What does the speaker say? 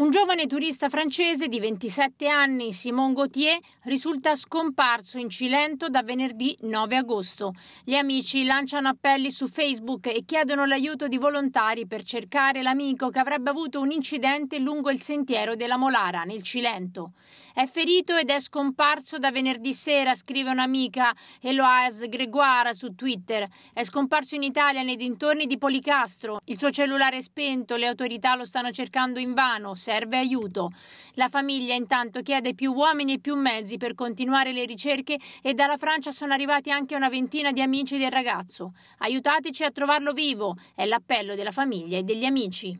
Un giovane turista francese di 27 anni, Simon Gauthier, risulta scomparso in Cilento da venerdì 9 agosto. Gli amici lanciano appelli su Facebook e chiedono l'aiuto di volontari per cercare l'amico che avrebbe avuto un incidente lungo il sentiero della Molara, nel Cilento. È ferito ed è scomparso da venerdì sera, scrive un'amica Eloise Gregoire su Twitter. È scomparso in Italia nei dintorni di Policastro. Il suo cellulare è spento, le autorità lo stanno cercando invano serve aiuto. La famiglia intanto chiede più uomini e più mezzi per continuare le ricerche e dalla Francia sono arrivati anche una ventina di amici del ragazzo. Aiutateci a trovarlo vivo, è l'appello della famiglia e degli amici.